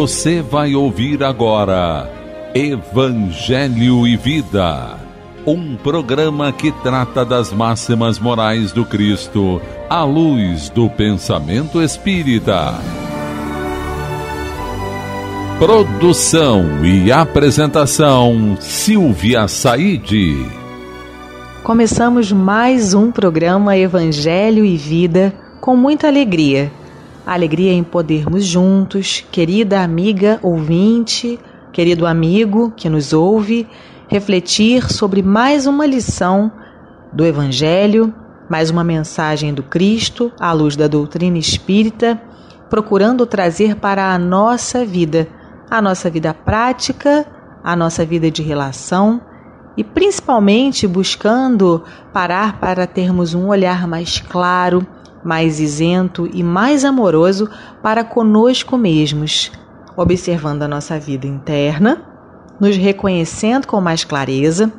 Você vai ouvir agora Evangelho e Vida, um programa que trata das máximas morais do Cristo à luz do pensamento espírita. Produção e apresentação Silvia Saide. Começamos mais um programa Evangelho e Vida com muita alegria a alegria é em podermos juntos, querida amiga ouvinte, querido amigo que nos ouve, refletir sobre mais uma lição do Evangelho, mais uma mensagem do Cristo à luz da doutrina espírita, procurando trazer para a nossa vida, a nossa vida prática, a nossa vida de relação e principalmente buscando parar para termos um olhar mais claro mais isento e mais amoroso para conosco mesmos, observando a nossa vida interna, nos reconhecendo com mais clareza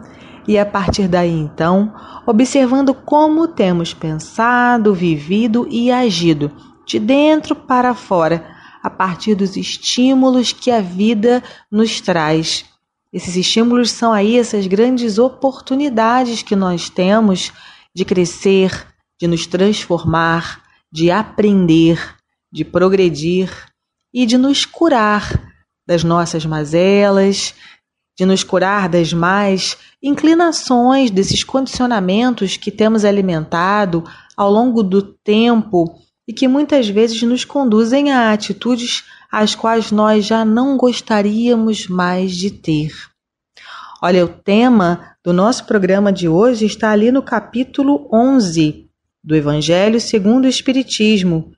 e a partir daí então, observando como temos pensado, vivido e agido de dentro para fora, a partir dos estímulos que a vida nos traz. Esses estímulos são aí essas grandes oportunidades que nós temos de crescer, de nos transformar, de aprender, de progredir e de nos curar das nossas mazelas, de nos curar das más inclinações, desses condicionamentos que temos alimentado ao longo do tempo e que muitas vezes nos conduzem a atitudes às quais nós já não gostaríamos mais de ter. Olha, o tema do nosso programa de hoje está ali no capítulo 11, do Evangelho segundo o Espiritismo.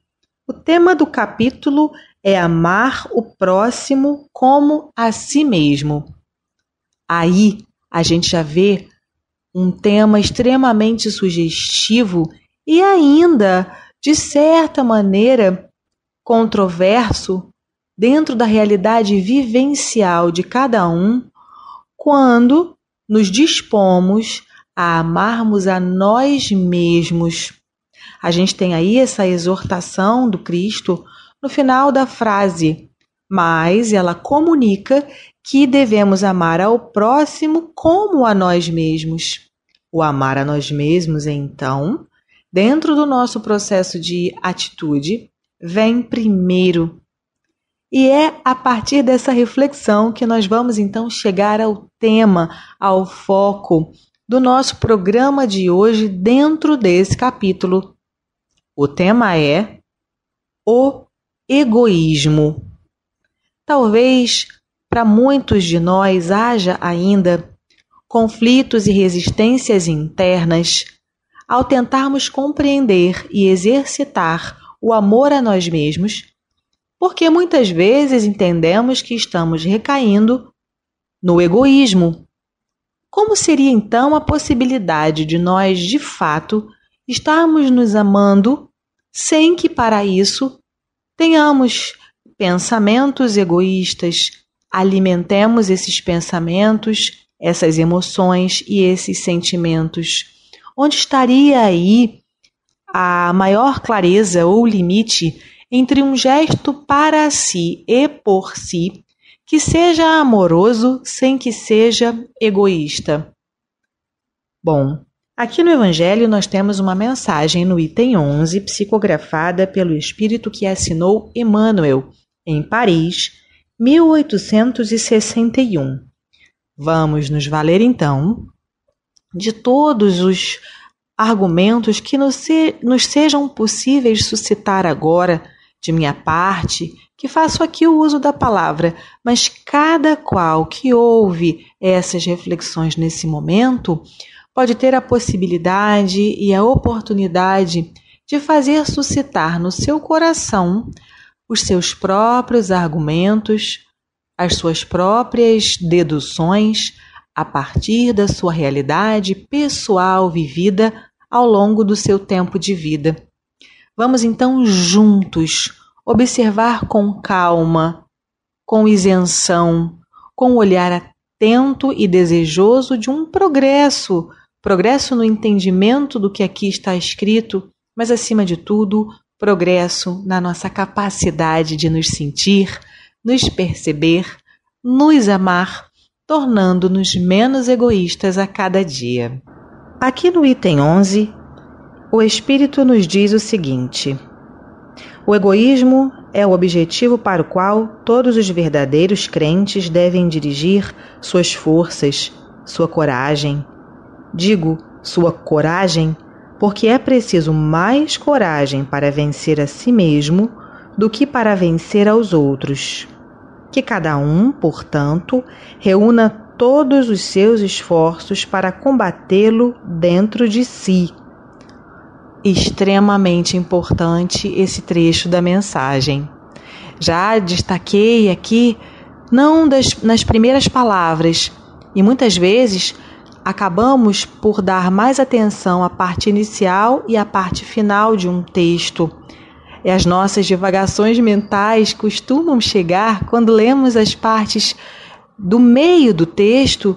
O tema do capítulo é amar o próximo como a si mesmo. Aí a gente já vê um tema extremamente sugestivo e ainda, de certa maneira, controverso dentro da realidade vivencial de cada um quando nos dispomos a amarmos a nós mesmos. A gente tem aí essa exortação do Cristo no final da frase, mas ela comunica que devemos amar ao próximo como a nós mesmos. O amar a nós mesmos, então, dentro do nosso processo de atitude, vem primeiro. E é a partir dessa reflexão que nós vamos então chegar ao tema, ao foco, do nosso programa de hoje dentro desse capítulo. O tema é o egoísmo. Talvez para muitos de nós haja ainda conflitos e resistências internas ao tentarmos compreender e exercitar o amor a nós mesmos, porque muitas vezes entendemos que estamos recaindo no egoísmo, como seria então a possibilidade de nós, de fato, estarmos nos amando sem que para isso tenhamos pensamentos egoístas, alimentemos esses pensamentos, essas emoções e esses sentimentos? Onde estaria aí a maior clareza ou limite entre um gesto para si e por si que seja amoroso sem que seja egoísta. Bom, aqui no Evangelho nós temos uma mensagem no item 11, psicografada pelo espírito que assinou Emmanuel, em Paris, 1861. Vamos nos valer então de todos os argumentos que nos, sejam possíveis suscitar agora de minha parte que faço aqui o uso da palavra, mas cada qual que ouve essas reflexões nesse momento pode ter a possibilidade e a oportunidade de fazer suscitar no seu coração os seus próprios argumentos, as suas próprias deduções a partir da sua realidade pessoal vivida ao longo do seu tempo de vida. Vamos então juntos observar com calma, com isenção, com olhar atento e desejoso de um progresso, progresso no entendimento do que aqui está escrito, mas acima de tudo, progresso na nossa capacidade de nos sentir, nos perceber, nos amar, tornando-nos menos egoístas a cada dia. Aqui no item 11, o Espírito nos diz o seguinte. O egoísmo é o objetivo para o qual todos os verdadeiros crentes devem dirigir suas forças, sua coragem. Digo sua coragem, porque é preciso mais coragem para vencer a si mesmo do que para vencer aos outros. Que cada um, portanto, reúna todos os seus esforços para combatê-lo dentro de si extremamente importante esse trecho da mensagem. Já destaquei aqui, não das, nas primeiras palavras, e muitas vezes acabamos por dar mais atenção à parte inicial e à parte final de um texto. E as nossas divagações mentais costumam chegar quando lemos as partes do meio do texto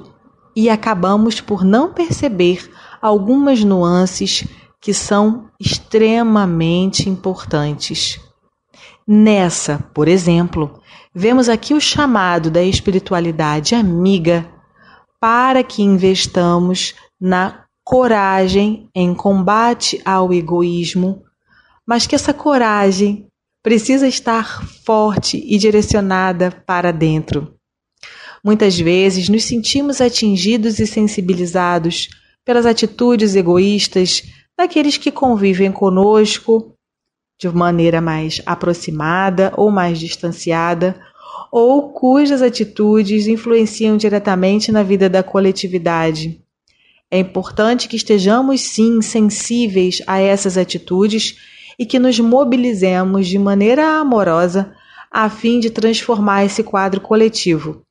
e acabamos por não perceber algumas nuances que são extremamente importantes. Nessa, por exemplo, vemos aqui o chamado da espiritualidade amiga para que investamos na coragem em combate ao egoísmo, mas que essa coragem precisa estar forte e direcionada para dentro. Muitas vezes nos sentimos atingidos e sensibilizados pelas atitudes egoístas daqueles que convivem conosco de maneira mais aproximada ou mais distanciada, ou cujas atitudes influenciam diretamente na vida da coletividade. É importante que estejamos, sim, sensíveis a essas atitudes e que nos mobilizemos de maneira amorosa a fim de transformar esse quadro coletivo.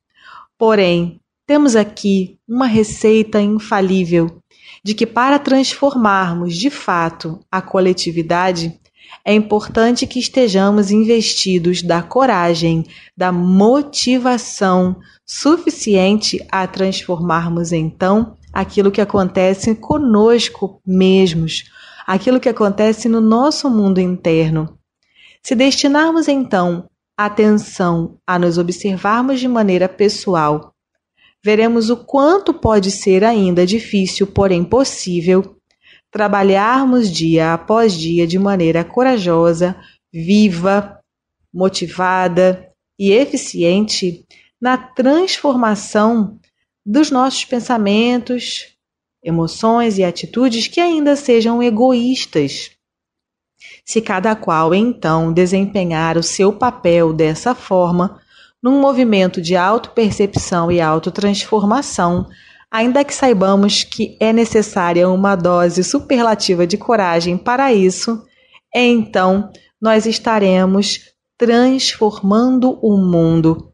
Porém, temos aqui uma receita infalível de que para transformarmos de fato a coletividade, é importante que estejamos investidos da coragem, da motivação suficiente a transformarmos então aquilo que acontece conosco mesmos, aquilo que acontece no nosso mundo interno. Se destinarmos então atenção a nos observarmos de maneira pessoal veremos o quanto pode ser ainda difícil, porém possível, trabalharmos dia após dia de maneira corajosa, viva, motivada e eficiente na transformação dos nossos pensamentos, emoções e atitudes que ainda sejam egoístas. Se cada qual então desempenhar o seu papel dessa forma, num movimento de autopercepção e autotransformação, ainda que saibamos que é necessária uma dose superlativa de coragem para isso, então nós estaremos transformando o mundo.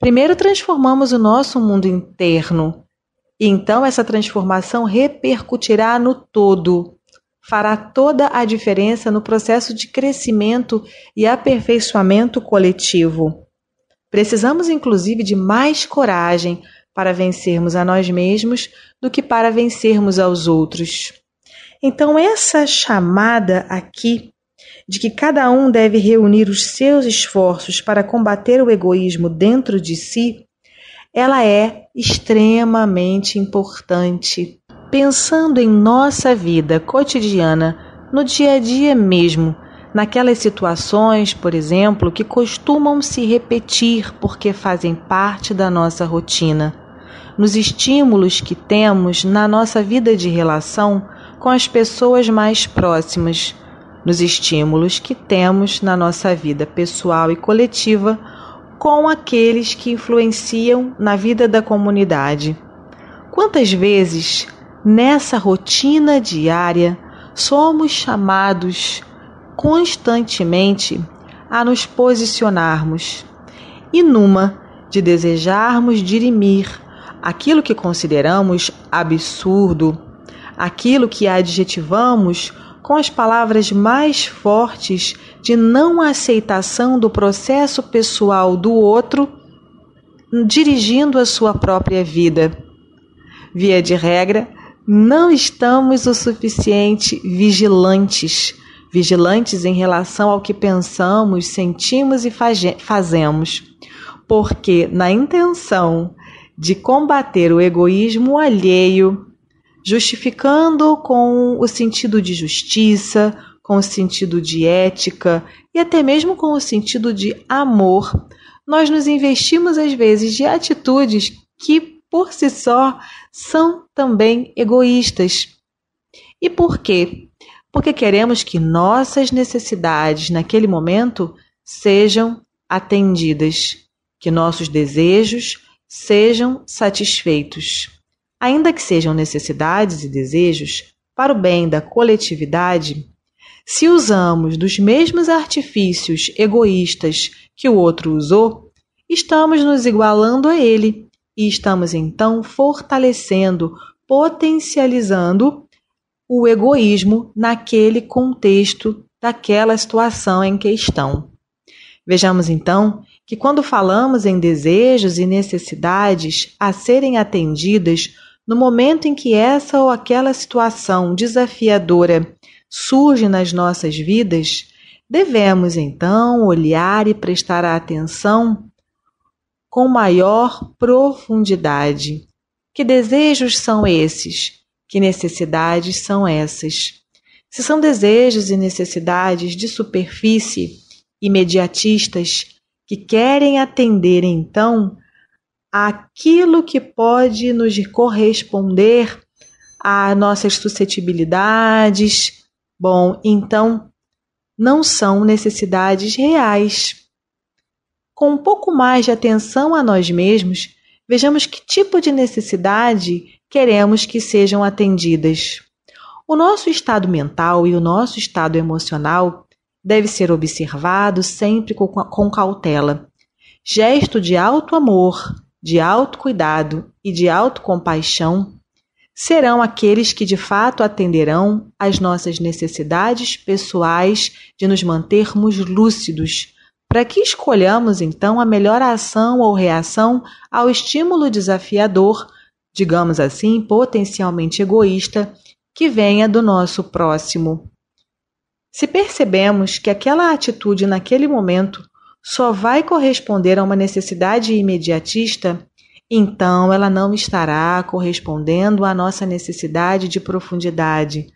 Primeiro transformamos o nosso mundo interno, e então essa transformação repercutirá no todo, fará toda a diferença no processo de crescimento e aperfeiçoamento coletivo. Precisamos, inclusive, de mais coragem para vencermos a nós mesmos do que para vencermos aos outros. Então, essa chamada aqui de que cada um deve reunir os seus esforços para combater o egoísmo dentro de si, ela é extremamente importante. Pensando em nossa vida cotidiana, no dia a dia mesmo, naquelas situações, por exemplo, que costumam se repetir porque fazem parte da nossa rotina, nos estímulos que temos na nossa vida de relação com as pessoas mais próximas, nos estímulos que temos na nossa vida pessoal e coletiva com aqueles que influenciam na vida da comunidade. Quantas vezes nessa rotina diária somos chamados constantemente a nos posicionarmos e numa de desejarmos dirimir aquilo que consideramos absurdo, aquilo que adjetivamos com as palavras mais fortes de não aceitação do processo pessoal do outro, dirigindo a sua própria vida. Via de regra, não estamos o suficiente vigilantes vigilantes em relação ao que pensamos, sentimos e fazemos, porque na intenção de combater o egoísmo alheio, justificando com o sentido de justiça, com o sentido de ética e até mesmo com o sentido de amor, nós nos investimos às vezes de atitudes que por si só são também egoístas. E por quê? porque queremos que nossas necessidades naquele momento sejam atendidas, que nossos desejos sejam satisfeitos. Ainda que sejam necessidades e desejos para o bem da coletividade, se usamos dos mesmos artifícios egoístas que o outro usou, estamos nos igualando a ele e estamos então fortalecendo, potencializando o egoísmo naquele contexto daquela situação em questão. Vejamos então que quando falamos em desejos e necessidades a serem atendidas no momento em que essa ou aquela situação desafiadora surge nas nossas vidas, devemos então olhar e prestar a atenção com maior profundidade. Que desejos são esses? Que necessidades são essas? Se são desejos e necessidades de superfície, imediatistas, que querem atender então aquilo que pode nos corresponder a nossas suscetibilidades. Bom, então não são necessidades reais. Com um pouco mais de atenção a nós mesmos, vejamos que tipo de necessidade queremos que sejam atendidas. O nosso estado mental e o nosso estado emocional deve ser observado sempre com, com cautela. Gesto de alto amor, de alto cuidado e de alto compaixão serão aqueles que de fato atenderão às nossas necessidades pessoais de nos mantermos lúcidos, para que escolhamos então a melhor ação ou reação ao estímulo desafiador digamos assim, potencialmente egoísta que venha do nosso próximo. Se percebemos que aquela atitude naquele momento só vai corresponder a uma necessidade imediatista, então ela não estará correspondendo à nossa necessidade de profundidade,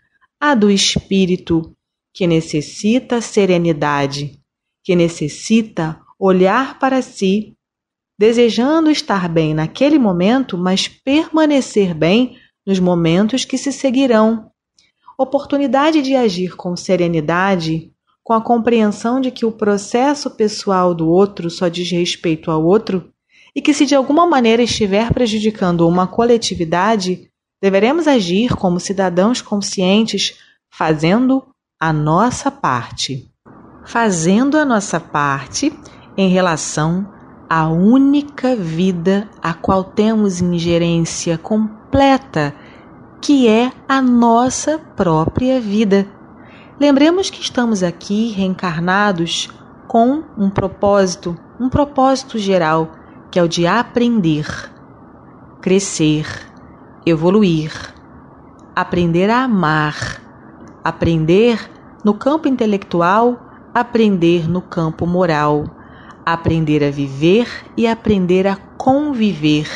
a do espírito, que necessita serenidade, que necessita olhar para si desejando estar bem naquele momento, mas permanecer bem nos momentos que se seguirão. Oportunidade de agir com serenidade, com a compreensão de que o processo pessoal do outro só diz respeito ao outro e que, se de alguma maneira estiver prejudicando uma coletividade, deveremos agir como cidadãos conscientes, fazendo a nossa parte. Fazendo a nossa parte em relação a única vida a qual temos ingerência completa, que é a nossa própria vida. Lembremos que estamos aqui reencarnados com um propósito, um propósito geral, que é o de aprender, crescer, evoluir, aprender a amar, aprender no campo intelectual, aprender no campo moral aprender a viver e aprender a conviver.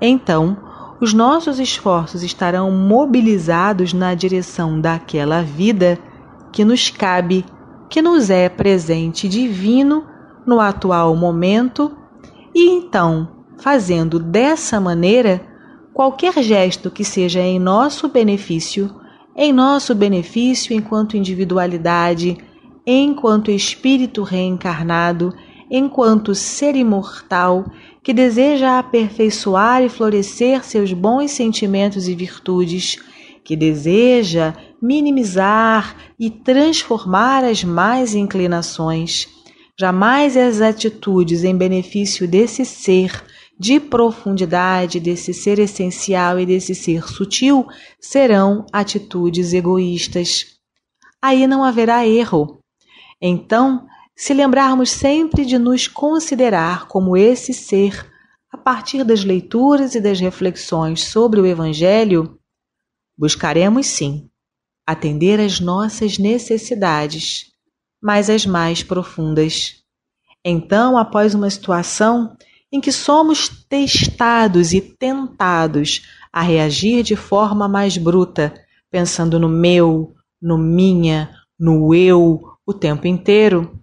Então, os nossos esforços estarão mobilizados na direção daquela vida que nos cabe, que nos é presente divino no atual momento, e então, fazendo dessa maneira, qualquer gesto que seja em nosso benefício, em nosso benefício enquanto individualidade, enquanto espírito reencarnado, enquanto ser imortal que deseja aperfeiçoar e florescer seus bons sentimentos e virtudes, que deseja minimizar e transformar as más inclinações. Jamais as atitudes em benefício desse ser de profundidade, desse ser essencial e desse ser sutil serão atitudes egoístas. Aí não haverá erro. Então, se lembrarmos sempre de nos considerar como esse ser, a partir das leituras e das reflexões sobre o Evangelho, buscaremos sim atender às nossas necessidades, mas as mais profundas. Então, após uma situação em que somos testados e tentados a reagir de forma mais bruta, pensando no meu, no minha, no eu o tempo inteiro,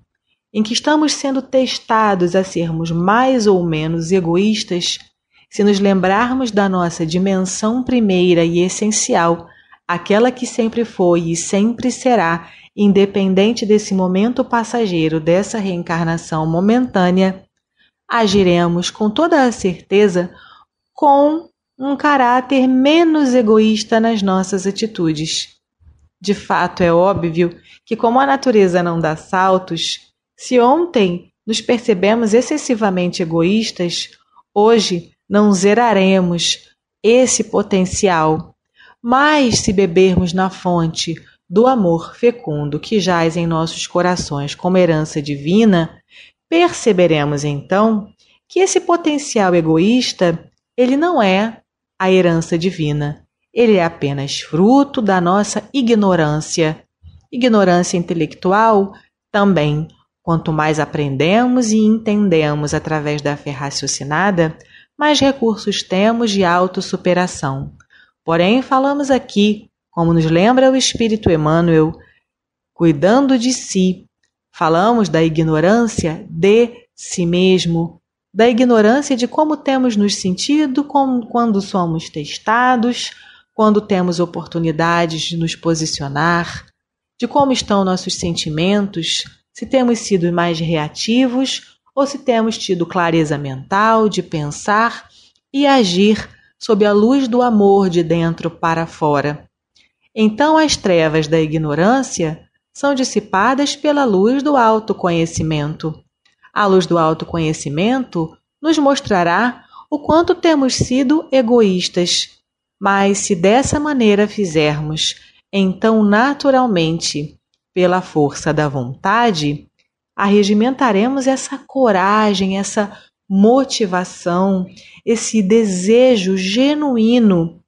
em que estamos sendo testados a sermos mais ou menos egoístas, se nos lembrarmos da nossa dimensão primeira e essencial, aquela que sempre foi e sempre será, independente desse momento passageiro, dessa reencarnação momentânea, agiremos com toda a certeza com um caráter menos egoísta nas nossas atitudes. De fato, é óbvio que, como a natureza não dá saltos, se ontem nos percebemos excessivamente egoístas, hoje não zeraremos esse potencial. Mas se bebermos na fonte do amor fecundo que jaz em nossos corações como herança divina, perceberemos então que esse potencial egoísta, ele não é a herança divina. Ele é apenas fruto da nossa ignorância. Ignorância intelectual também Quanto mais aprendemos e entendemos através da fé raciocinada, mais recursos temos de autossuperação. Porém, falamos aqui, como nos lembra o Espírito Emmanuel, cuidando de si. Falamos da ignorância de si mesmo, da ignorância de como temos nos sentido como, quando somos testados, quando temos oportunidades de nos posicionar, de como estão nossos sentimentos, se temos sido mais reativos ou se temos tido clareza mental de pensar e agir sob a luz do amor de dentro para fora. Então as trevas da ignorância são dissipadas pela luz do autoconhecimento. A luz do autoconhecimento nos mostrará o quanto temos sido egoístas. Mas se dessa maneira fizermos, então naturalmente pela força da vontade, arregimentaremos essa coragem, essa motivação, esse desejo genuíno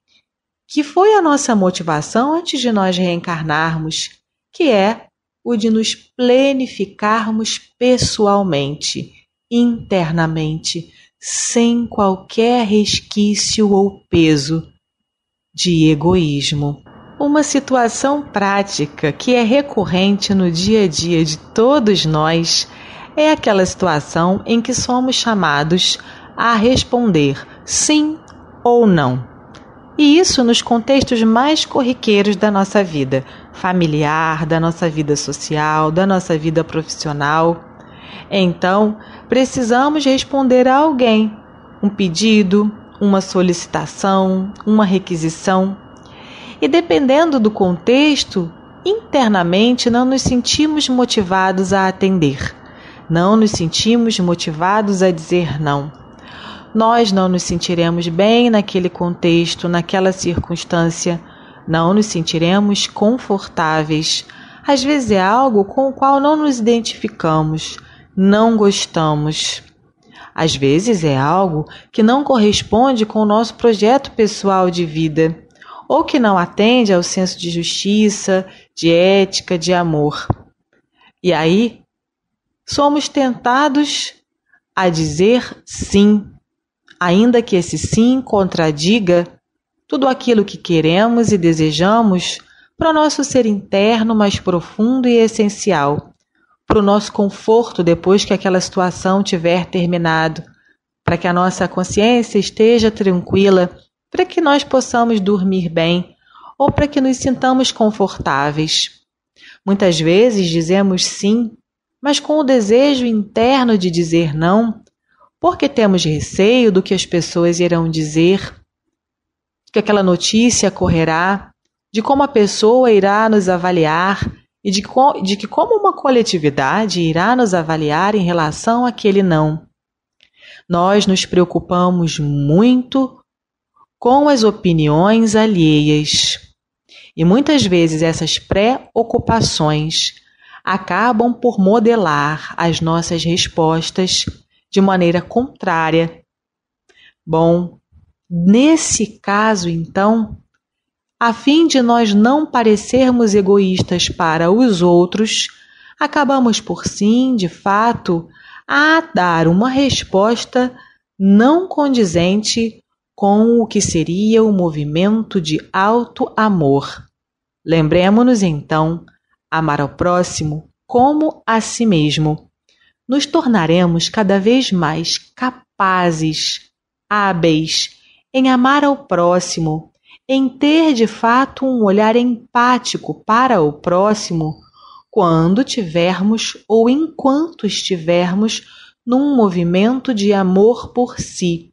que foi a nossa motivação antes de nós reencarnarmos, que é o de nos plenificarmos pessoalmente, internamente, sem qualquer resquício ou peso de egoísmo uma situação prática que é recorrente no dia a dia de todos nós é aquela situação em que somos chamados a responder sim ou não. E isso nos contextos mais corriqueiros da nossa vida familiar, da nossa vida social, da nossa vida profissional. Então, precisamos responder a alguém um pedido, uma solicitação, uma requisição e dependendo do contexto, internamente não nos sentimos motivados a atender, não nos sentimos motivados a dizer não. Nós não nos sentiremos bem naquele contexto, naquela circunstância, não nos sentiremos confortáveis. Às vezes é algo com o qual não nos identificamos, não gostamos. Às vezes é algo que não corresponde com o nosso projeto pessoal de vida ou que não atende ao senso de justiça, de ética, de amor. E aí, somos tentados a dizer sim, ainda que esse sim contradiga tudo aquilo que queremos e desejamos para o nosso ser interno mais profundo e essencial, para o nosso conforto depois que aquela situação tiver terminado, para que a nossa consciência esteja tranquila para que nós possamos dormir bem ou para que nos sintamos confortáveis. Muitas vezes dizemos sim, mas com o desejo interno de dizer não, porque temos receio do que as pessoas irão dizer, que aquela notícia correrá, de como a pessoa irá nos avaliar e de, co de que como uma coletividade irá nos avaliar em relação àquele não. Nós nos preocupamos muito com as opiniões alheias. E muitas vezes essas preocupações acabam por modelar as nossas respostas de maneira contrária. Bom, nesse caso, então, a fim de nós não parecermos egoístas para os outros, acabamos por sim, de fato, a dar uma resposta não condizente com o que seria o movimento de alto amor. Lembremos-nos então amar ao próximo como a si mesmo. Nos tornaremos cada vez mais capazes, hábeis em amar ao próximo, em ter de fato um olhar empático para o próximo quando tivermos ou enquanto estivermos num movimento de amor por si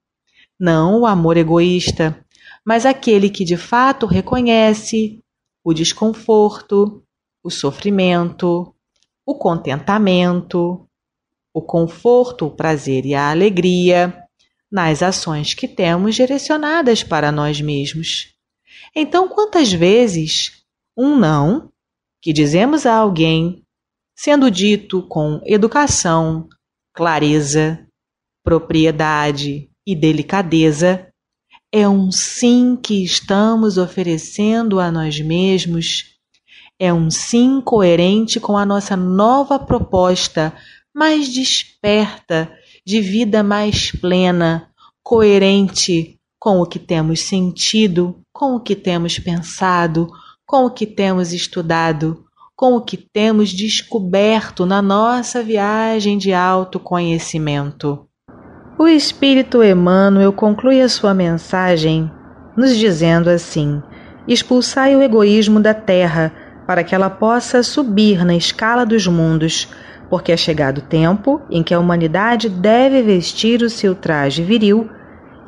não o amor egoísta, mas aquele que de fato reconhece o desconforto, o sofrimento, o contentamento, o conforto, o prazer e a alegria nas ações que temos direcionadas para nós mesmos. Então, quantas vezes um não que dizemos a alguém, sendo dito com educação, clareza, propriedade, e delicadeza, é um sim que estamos oferecendo a nós mesmos, é um sim coerente com a nossa nova proposta mais desperta, de vida mais plena, coerente com o que temos sentido, com o que temos pensado, com o que temos estudado, com o que temos descoberto na nossa viagem de autoconhecimento. O Espírito Emmanuel conclui a sua mensagem nos dizendo assim: expulsai o egoísmo da terra, para que ela possa subir na escala dos mundos, porque é chegado o tempo em que a humanidade deve vestir o seu traje viril,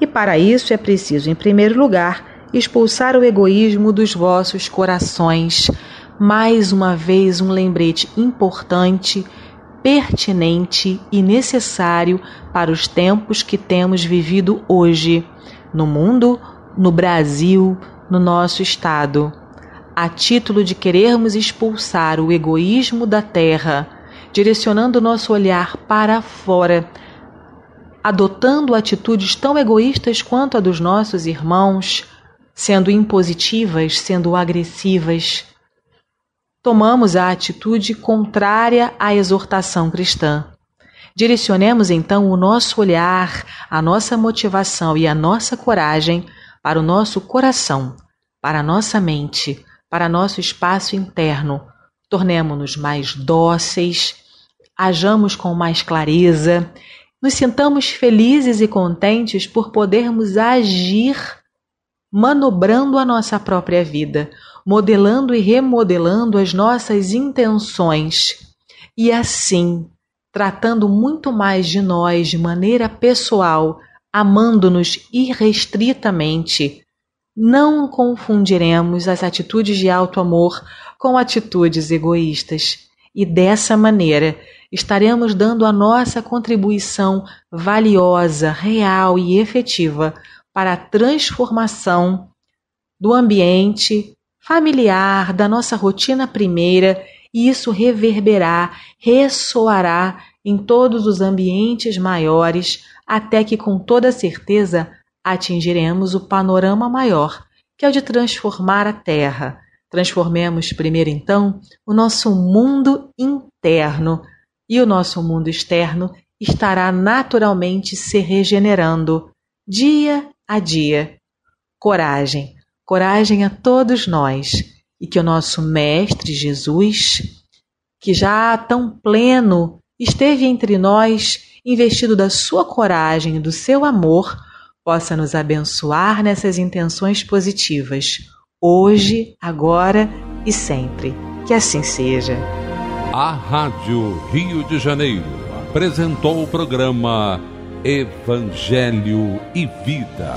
e para isso é preciso, em primeiro lugar, expulsar o egoísmo dos vossos corações. Mais uma vez, um lembrete importante pertinente e necessário para os tempos que temos vivido hoje, no mundo, no Brasil, no nosso Estado, a título de querermos expulsar o egoísmo da terra, direcionando nosso olhar para fora, adotando atitudes tão egoístas quanto a dos nossos irmãos, sendo impositivas, sendo agressivas tomamos a atitude contrária à exortação cristã. Direcionemos então o nosso olhar, a nossa motivação e a nossa coragem para o nosso coração, para a nossa mente, para nosso espaço interno. tornemos nos mais dóceis, ajamos com mais clareza, nos sintamos felizes e contentes por podermos agir manobrando a nossa própria vida, modelando e remodelando as nossas intenções e assim tratando muito mais de nós de maneira pessoal, amando-nos irrestritamente. Não confundiremos as atitudes de alto amor com atitudes egoístas e dessa maneira estaremos dando a nossa contribuição valiosa, real e efetiva para a transformação do ambiente familiar da nossa rotina primeira e isso reverberará, ressoará em todos os ambientes maiores, até que com toda certeza atingiremos o panorama maior, que é o de transformar a Terra. Transformemos primeiro, então, o nosso mundo interno e o nosso mundo externo estará naturalmente se regenerando dia a dia. Coragem coragem a todos nós e que o nosso Mestre Jesus, que já tão pleno esteve entre nós, investido da sua coragem e do seu amor, possa nos abençoar nessas intenções positivas, hoje, agora e sempre. Que assim seja. A Rádio Rio de Janeiro apresentou o programa Evangelho e Vida.